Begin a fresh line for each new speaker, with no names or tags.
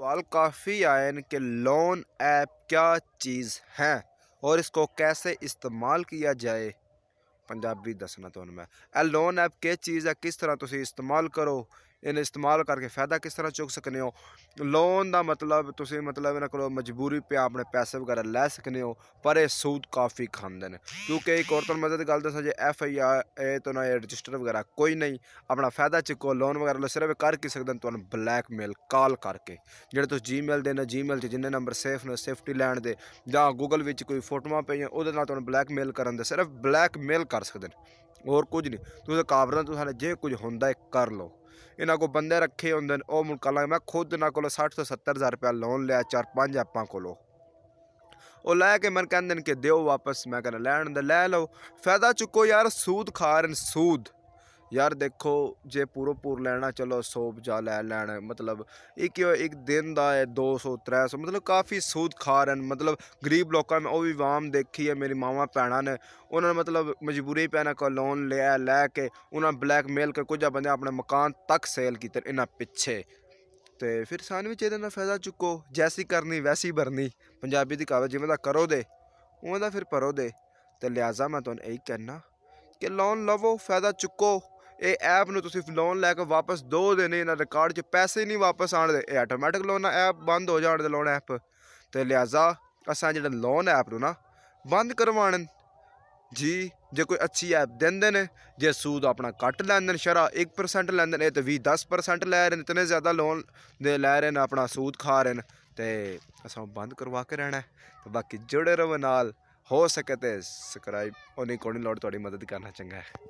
सवाल काफ़ी हैं कि लोन ऐप क्या चीज़ है और इसको कैसे इस्तेमाल किया जाए पंजाबी दसना तो मैं लोन ऐप क्या चीज़ है किस तरह तुम इस्तेमाल करो ਇਹਨੇ ਇਸਤੇਮਾਲ ਕਰਕੇ ਫਾਇਦਾ ਕਿਸ ਤਰ੍ਹਾਂ ਚੁੱਕ ਸਕਨੇ ਹੋ ਲੋਨ ਦਾ ਮਤਲਬ ਤੁਸੀਂ ਮਤਲਬ ਇਹਨਾਂ ਕੋਲ ਮਜਬੂਰੀ ਪਿਆ ਆਪਣੇ ਪੈਸੇ ਵਗੈਰਾ ਲੈ ਸਕਨੇ ਹੋ ਪਰ ਇਹ ਸੂਦ ਕਾਫੀ ਖਾਂਦੇ ਨੇ ਕਿਉਂਕਿ ਇੱਕ ਔਰਤ ਨੂੰ ਮਦਦ ਗੱਲ ਦੱਸਾਂ ਜੇ ਐਫ ਆਈ ਆਰ ਇਹ ਤੋਂ ਨਾ ਰਜਿਸਟਰ ਵਗੈਰਾ ਕੋਈ ਨਹੀਂ ਆਪਣਾ ਫਾਇਦਾ ਚੁੱਕੋ ਲੋਨ ਵਗੈਰਾ ਲੈ ਸਿਰਫ ਕਰ ਕੀ ਸਕਦੇ ਤੁਹਾਨੂੰ ਬਲੈਕਮੇਲ ਕਾਲ ਕਰਕੇ ਜਿਹੜੇ ਤੁਸੀਂ ਜੀਮੇਲ ਦੇ ਨਾ ਜੀਮੇਲ 'ਚ ਜਿੰਨੇ ਨੰਬਰ ਸੇਫ ਨੇ ਸੇਫਟੀ ਲੈਣ ਦੇ ਜਾਂ ਗੂਗਲ ਵਿੱਚ ਕੋਈ ਫੋਟੋਆਂ ਪਈਆਂ ਉਹਦੇ ਨਾਲ ਤੁਹਾਨੂੰ ਬਲੈਕਮੇਲ ਕਰਨ ਦੇ ਸਿਰਫ ਬਲੈਕਮੇਲ ਕਰ ਸਕਦੇ ਨੇ ਹੋਰ ਕੁਝ ਨਹੀਂ ਤੁਸੀਂ ਕਾਬਰਾਂ ਤੁਹਾਨੂੰ ਜੇ ਕੁਝ ਹੁੰਦਾ ਹੈ ਕਰ ਲਓ ਇਹਨਾਂ ਕੋ ਬੰਦੇ ਰੱਖੇ ਹੁੰਦੇ ਨੇ ਉਹ ਮੁਲਕਾਂ ਲਾ ਮੈਂ ਖੁਦ ਨਾ ਕੋਲ 60 ਤੋਂ 70000 ਰੁਪਏ ਲੋਨ ਲਿਆ ਚਾਰ ਪੰਜ ਆਪਾਂ ਕੋਲੋਂ ਉਹ ਲੈ ਕੇ ਮਨ ਕਹਿੰਦੇ ਨੇ ਕਿ ਦਿਓ ਵਾਪਸ ਮੈਂ ਕਹਿੰਦਾ ਲੈਣ ਦਾ ਲੈ ਲਓ ਫਾਇਦਾ ਚੁੱਕੋ ਯਾਰ ਸੂਦ ਖਾ ਰਹੇ ਸੂਦ ਯਾਰ ਦੇਖੋ ਜੇ ਪੂਰੋ ਪੂਰ ਲੈਣਾ ਚਲੋ ਸੋਪ ਜਾ ਲੈ ਲੈਣ ਮਤਲਬ ਇੱਕ ਇੱਕ ਦਿਨ ਦਾ ਹੈ 200 300 ਮਤਲਬ ਕਾਫੀ ਸੂਦ ਖਾ ਰਹੇ ਮਤਲਬ ਗਰੀਬ ਲੋਕਾਂ ਨੇ ਉਹ ਵੀ ਵਾਮ ਦੇਖੀ ਹੈ ਮੇਰੀ ਮਾਵਾ ਪੈਣਾ ਨੇ ਉਹਨਾਂ ਨੇ ਮਤਲਬ ਮਜਬੂਰੀ ਪੈਣਾ ਕੋ ਲੋਨ ਲਿਆ ਲੈ ਕੇ ਉਹਨਾਂ ਬਲੈਕਮੇਲ ਕਰ ਕੁਝ ਬੰਦੇ ਆਪਣੇ ਮਕਾਨ ਤੱਕ ਸੇਲ ਕੀਤੇ ਇਹਨਾਂ ਪਿੱਛੇ ਤੇ ਫਿਰ ਸਾਨ ਵਿੱਚ ਇਹਦਾ ਨਾ ਫਾਇਦਾ ਚੁੱਕੋ ਜੈਸੀ ਕਰਨੀ ਵੈਸੀ ਭਰਨੀ ਪੰਜਾਬੀ ਦੀ ਕਹਾਵਤ ਜਿਵੇਂ ਦਾ ਕਰੋ ਦੇ ਉਹਦਾ ਫਿਰ ਭਰੋ ਦੇ ਤੇ ਲਿਆਜ਼ਾ ਮੈਂ ਤੁਹਾਨੂੰ ਇਹ ਕਹਿਣਾ ਕਿ ਲੋਨ ਲਵੋ ਫਾਇਦਾ ਚੁੱਕੋ ਇਹ ਐਪ ਨੂੰ ਤੁਸੀਂ ਲੋਨ ਲੈ ਕੇ ਵਾਪਸ ਦੋ ਦੇਣੇ ਇਹਨਾਂ ਰਿਕਾਰਡ 'ਚ ਪੈਸੇ ਨਹੀਂ ਵਾਪਸ ਆਣਦੇ ਇਹ ਆਟੋਮੈਟਿਕ ਲੋਨ ਐਪ ਬੰਦ ਹੋ ਜਾਣ ਦੇ ਲੋਨ ਐਪ ਤੇ ਲਿਆਜ਼ਾ ਅਸਾਂ ਜਿਹੜਾ ਲੋਨ ਐਪ ਨੂੰ ਨਾ ਬੰਦ ਕਰਵਾਣ ਜੀ ਜੇ ਕੋਈ ਅੱਛੀ ਐਪ ਦਿੰਦੇ ਨੇ ਜੇ ਸੂਦ ਆਪਣਾ ਕੱਟ ਲੈਂਦੇ ਨੇ ਸ਼ਰਾ 1% ਲੈਂਦੇ ਨੇ ਤੇ 20 10% ਲੈ ਰਹੇ ਨੇ ਇਤਨੇ ਜ਼ਿਆਦਾ ਲੋਨ ਦੇ ਲੈ ਰਹੇ ਨੇ ਆਪਣਾ ਸੂਦ ਖਾ ਰਹੇ ਨੇ ਤੇ ਅਸਾਂ ਬੰਦ ਕਰਵਾ ਕੇ ਰਹਿਣਾ ਤੇ ਬਾਕੀ ਜੁੜੇ ਰਹੋ ਨਾਲ ਹੋ ਸਕੇ ਤੇ ਸਬਸਕ੍ਰਾਈਬ ਉਹਨੇ ਕੋਣੀ ਲੋੜ ਤੁਹਾਡੀ ਮਦਦ ਕਰਨਾ ਚੰਗਾ ਹੈ